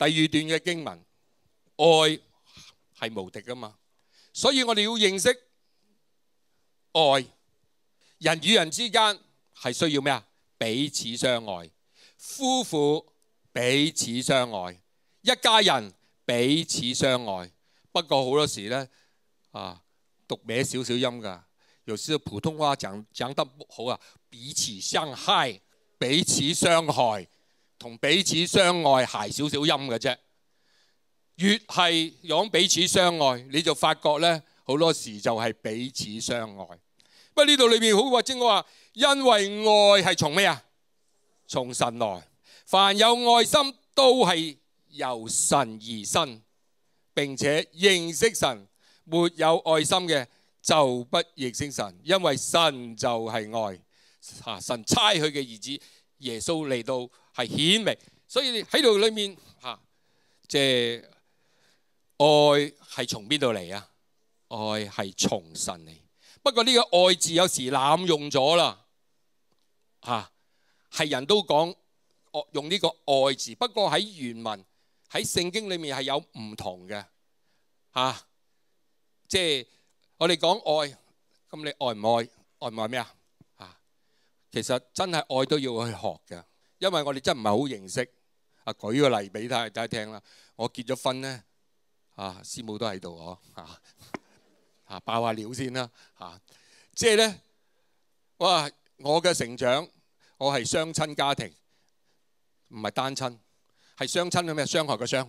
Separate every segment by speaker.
Speaker 1: 第二段嘅經文，愛係無敵噶嘛，所以我哋要認識愛，人與人之間係需要咩啊？彼此相愛，夫婦彼此相愛，一家人彼此相愛。不過好多時咧，啊，讀歪少少音㗎，又知道普通話讲讲得好啊，彼此相害，彼此相害。同彼此相愛，鞋少少音嘅啫。越係講彼此相愛，你就發覺咧，好多時就係彼此相愛。不過呢度裏面好或正我話，因為愛係從咩啊？從神來。凡有愛心，都係由神而生。並且認識神，沒有愛心嘅就不認識神，因為神就係愛。神差佢嘅兒子耶穌嚟到。系显明，所以喺度里面吓，即系爱系从边度嚟啊？爱系从神嚟。不过呢个爱字有时滥用咗啦，吓系人都讲用呢个爱字。不过喺原文喺圣经里面系有唔同嘅吓，即系我哋讲爱，咁你爱唔爱？爱唔爱咩啊？啊，其实真系爱都要去学嘅。因為我哋真唔係好認識，啊舉個例俾大家聽啦。我結咗婚咧，啊師母都喺度我，啊啊爆下料先啦，啊即係咧，哇我嘅成長，我係雙親家庭，唔係單親，係雙親嘅咩傷害嘅傷，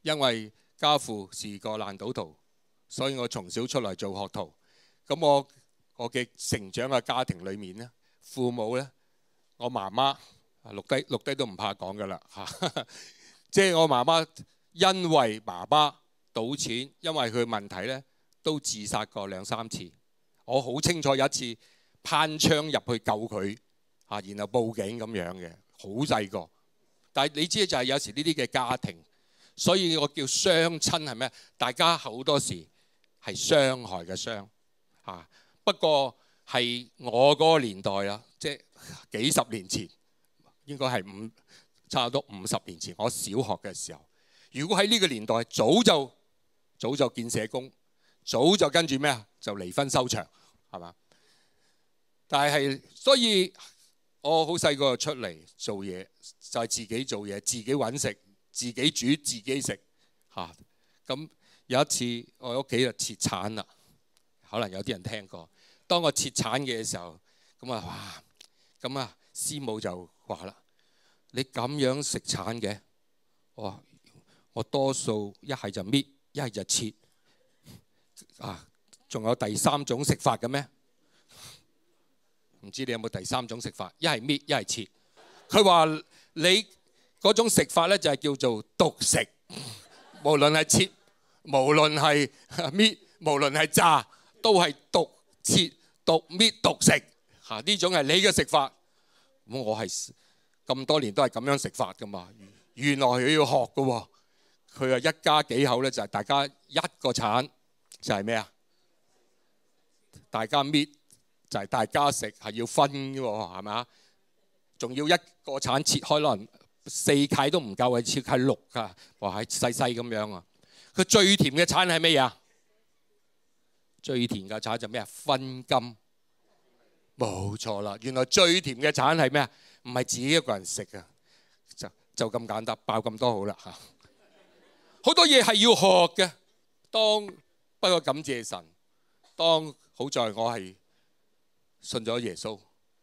Speaker 1: 因為家父是個爛賭徒，所以我從小出嚟做學徒。咁我我嘅成長嘅家庭裏面咧，父母咧。我媽媽錄低錄低都唔怕講㗎啦，即係我媽媽因為爸爸賭錢，因為佢問題咧都自殺過兩三次。我好清楚有一次攀窗入去救佢，嚇，然後報警咁樣嘅，好細個。但係你知就係有時呢啲嘅家庭，所以我叫傷親係咩？大家好多時係傷害嘅傷。嚇，不過。係我嗰個年代啦，即係幾十年前，應該係五差唔多五十年前。我小學嘅時候，如果喺呢個年代，早就早就建社工，早就跟住咩啊，就離婚收場係嘛？但係所以我好細個出嚟做嘢，就係自己做嘢，自己揾食，自己煮自己食嚇。咁有一次我屋企就撤產啦，可能有啲人聽過。當我切橙嘅時候，咁啊哇，咁啊師母就話啦：你咁樣食橙嘅，我我多數一係就搣，一係就切啊，仲有第三種食法嘅咩？唔知你有冇第三種食法？一係搣，一係切。佢話你嗰種食法咧就係叫做毒食，無論係切，無論係搣，無論係炸，都係毒切。毒搣毒食吓，呢種係你嘅食法，咁我係咁多年都係咁樣食法噶嘛。原來佢要學噶喎，佢啊一家幾口咧就係大家一個铲就係咩啊？大家搣就係大家食係要分噶喎，係咪啊？仲要一個铲切開咯，四契都唔夠，佢切契六噶，話係細細咁樣啊。佢最甜嘅铲係咩啊？最甜嘅橙就咩啊？分金，冇錯啦。原來最甜嘅橙係咩啊？唔係自己一個人食啊，就就咁簡單，爆咁多好啦嚇。好多嘢係要學嘅。當不過感謝神，當好在我係信咗耶穌，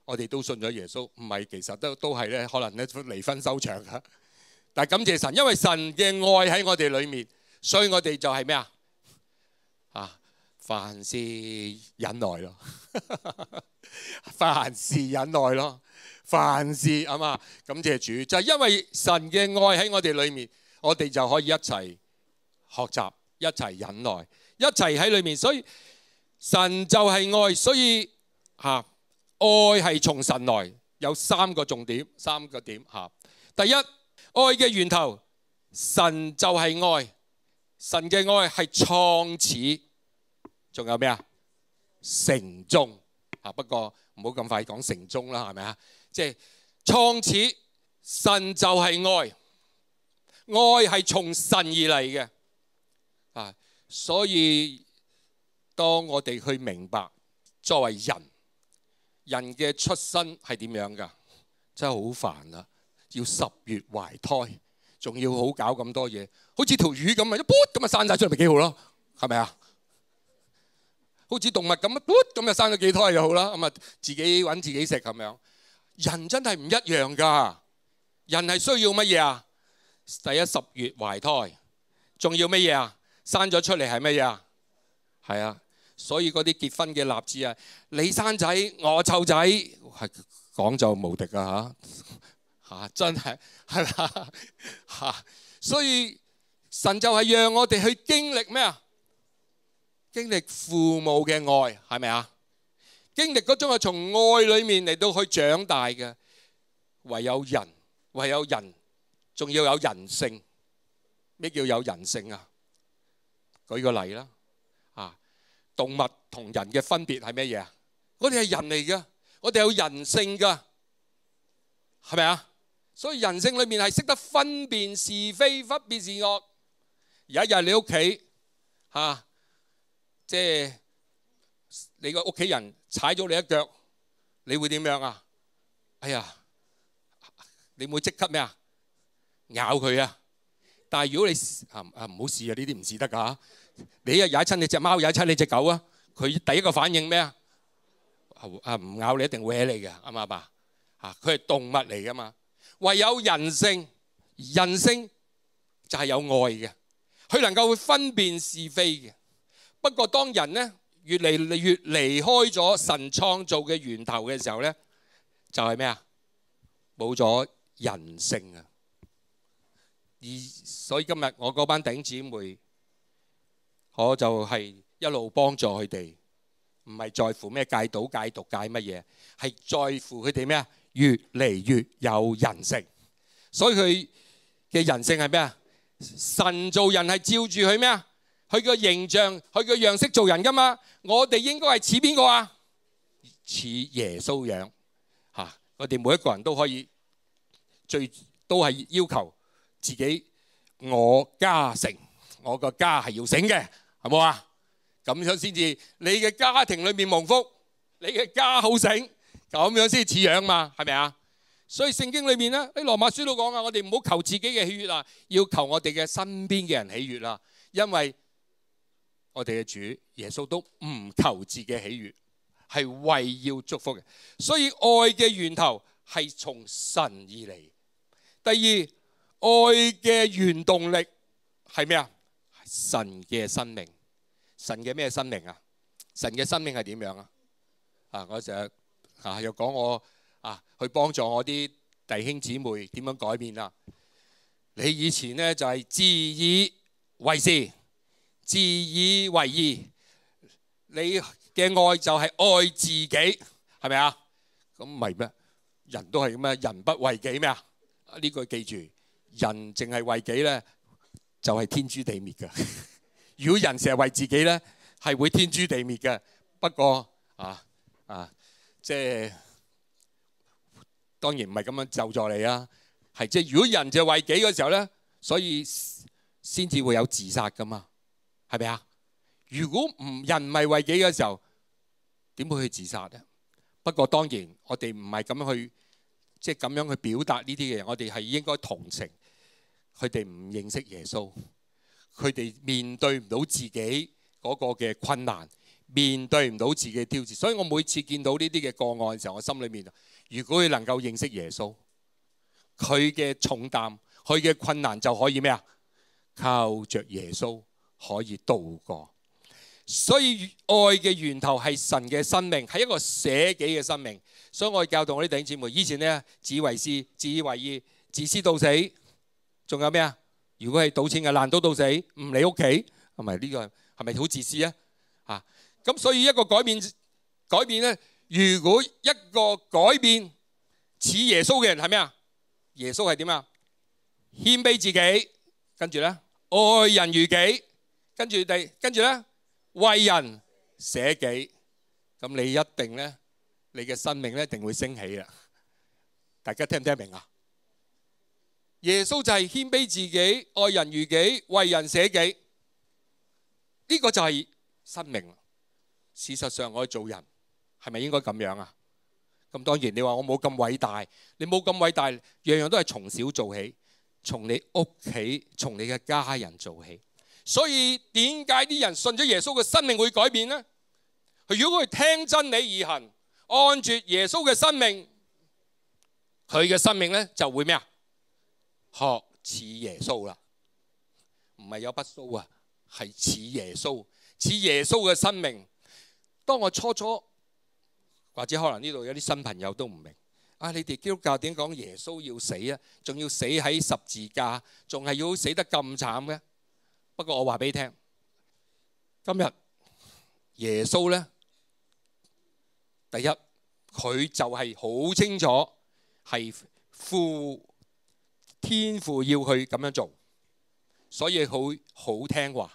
Speaker 1: 我哋都信咗耶穌，唔係其實都都係咧，可能咧離婚收場啊。但感謝神，因為神嘅愛喺我哋裏面，所以我哋就係咩啊？凡事忍耐咯，凡 事忍耐咯，凡事啊嘛，感謝主就係因為神嘅愛喺我哋裏面，我哋就可以一齊學習，一齊忍耐，一齊喺裏面。所以神就係愛，所以嚇愛係從神來。有三個重點，三個點嚇。第一，愛嘅源頭，神就係愛，神嘅愛係創始。仲有咩啊？成中啊，不過唔好咁快講成中啦，係咪啊？即係創始神就係愛，愛係從神而嚟嘅啊。所以當我哋去明白作為人，人嘅出生係點樣㗎？真係好煩啊！要十月懷胎，仲要好搞咁多嘢，好似條魚咁啊，一撥咁啊散晒出嚟幾好咯，係咪啊？好似动物咁啊，咁就生咗几胎又好啦，咁啊自己揾自己食咁样。人真系唔一样噶，人系需要乜嘢啊？第一十月怀胎，仲要乜嘢啊？生咗出嚟系乜嘢啊？系啊，所以嗰啲结婚嘅立志啊，你生仔我凑仔，系讲就无敌啊吓 吓，真系系啦吓，所以神就系让我哋去经历咩啊？经历父母嘅爱系咪啊？经历嗰种系从爱里面嚟到去长大嘅，唯有人，唯有人，仲要有人性。咩叫有人性啊？举个例啦，啊，动物同人嘅分别系咩嘢啊？我哋系人嚟嘅，我哋有人性噶，系咪啊？所以人性里面系识得分辨是非，分辨善恶。有一日你屋企吓。即係你個屋企人踩咗你一腳，你會點樣啊？哎呀，你會即刻咩啊？咬佢啊！但係如果你啊啊唔好試啊，呢啲唔試得噶。你一踩親你只貓，踩親你只狗啊，佢第一個反應咩啊？啊唔咬你，一定搲你嘅，啱唔啱啊？啊，佢係動物嚟噶嘛，唯有人性，人性就係有愛嘅，佢能夠會分辨是非嘅。不过当人呢越嚟越离开咗神创造嘅源头嘅时候呢，就系咩啊？冇咗人性啊！而所以今日我嗰班顶姊妹，我就系一路帮助佢哋，唔系在乎咩戒赌戒毒戒乜嘢，系在乎佢哋咩啊？越嚟越有人性。所以佢嘅人性系咩啊？神造人系照住佢咩啊？佢个形象，佢个样式做人噶嘛？我哋应该系似边个啊？似耶稣样吓，我哋每一个人都可以最都系要求自己，我家成，我个家系要醒嘅，系冇啊？咁样先至，你嘅家庭里面蒙福，你嘅家好醒，咁样先似样嘛？系咪啊？所以圣经里面咧，你罗马书都讲啊，我哋唔好求自己嘅喜悦啊，要求我哋嘅身边嘅人喜悦啦，因为。我哋嘅主耶稣都唔求自己喜悦，系为要祝福嘅。所以爱嘅源头系从神而嚟。第二，爱嘅原动力系咩啊？神嘅生命，神嘅咩生命啊？神嘅生命系点样啊？啊，我成日啊又讲我啊去帮助我啲弟兄姊妹点样改变啊？你以前咧就系自以为是。自以為義，你嘅愛就係愛自己，係咪啊？咁唔咩人都係咁啊？人不為己咩啊？呢句記住，人淨係為己咧，就係天诛地滅噶。如果人成日為自己咧，係會天诛地滅嘅。不過啊啊，即系當然唔係咁樣就助你啊，係即系如果人就為己嘅時候咧，所以先至會有自殺噶嘛。系咪啊？如果唔人唔系为己嘅时候，点会去自杀呢？不过当然，我哋唔系咁样去，即系咁样去表达呢啲嘅人。我哋系应该同情佢哋唔认识耶稣，佢哋面对唔到自己嗰个嘅困难，面对唔到自己嘅挑战。所以我每次见到呢啲嘅个案嘅时候，我心里面，如果佢能够认识耶稣，佢嘅重担、佢嘅困难就可以咩啊？靠着耶稣。可以渡过，所以爱嘅源头系神嘅生命，系一个舍己嘅生命。所以我教导我啲弟兄姊妹，以前咧自以为是、自以为意、自私到死，仲有咩啊？如果系赌钱嘅烂赌到死，唔理屋企，系咪呢个系咪好自私啊？吓，咁所以一个改变改变咧，如果一个改变似耶稣嘅人系咩啊？耶稣系点啊？谦卑自己，跟住咧爱人如己。跟住第，跟住咧，为人舍己，咁你一定咧，你嘅生命咧一定会升起啊！大家听唔听明啊？耶稣就系谦卑自己，爱人如己，为人舍己，呢个就系生命。事实上，我做人系咪应该咁样啊？咁当然，你话我冇咁伟大，你冇咁伟大，样样都系从小做起，从你屋企，从你嘅家人做起。所以点解啲人信咗耶稣嘅生命会改变呢？如果佢听真理而行，按住耶稣嘅生命，佢嘅生命咧就会咩啊？学似耶稣啦，唔系有不苏啊，系似耶稣，似耶稣嘅生命。当我初初或者可能呢度有啲新朋友都唔明，啊，你哋基督教点讲耶稣要死啊？仲要死喺十字架，仲系要死得咁惨嘅？不过我话俾你听，今日耶稣咧，第一佢就系好清楚系父天父要去咁样做，所以佢好听话，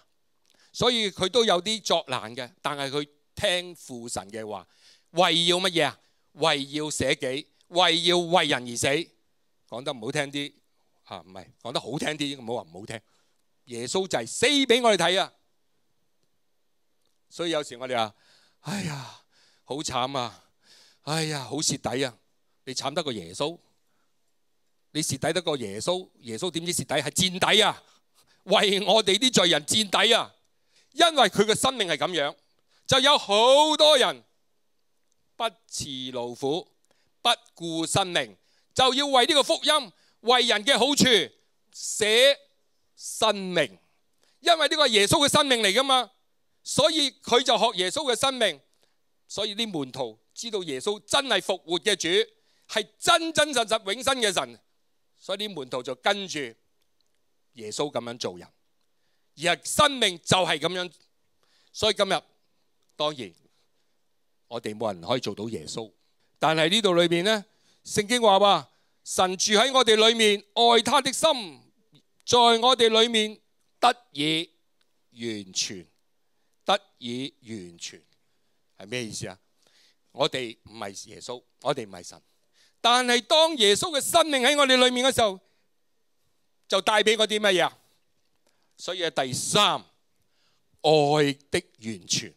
Speaker 1: 所以佢都有啲作难嘅，但系佢听父神嘅话，为要乜嘢啊？为要舍己，为要为人而死。讲得唔好听啲，吓唔系讲得好听啲，唔好话唔好听。耶稣就系死俾我哋睇啊，所以有时我哋话：哎呀，好惨啊！哎呀，好蚀底啊！你惨得过耶稣？你蚀底得过耶稣？耶稣点知蚀底？系垫底啊！为我哋啲罪人垫底啊！因为佢嘅生命系咁样，就有好多人不辞劳苦、不顾生命，就要为呢个福音、为人嘅好处写。生命，因为呢个系耶稣嘅生命嚟噶嘛，所以佢就学耶稣嘅生命，所以啲门徒知道耶稣真系复活嘅主，系真真实实永生嘅神，所以啲门徒就跟住耶稣咁样做人，而生命就系咁样。所以今日当然我哋冇人可以做到耶稣，但系呢度里面呢，圣经话话神住喺我哋里面，爱他的心。在我哋里面得以完全，得以完全系咩意思啊？我哋唔系耶稣，我哋唔系神，但系当耶稣嘅生命喺我哋里面嘅时候，就带俾我啲乜嘢啊？所以系第三，爱的完全。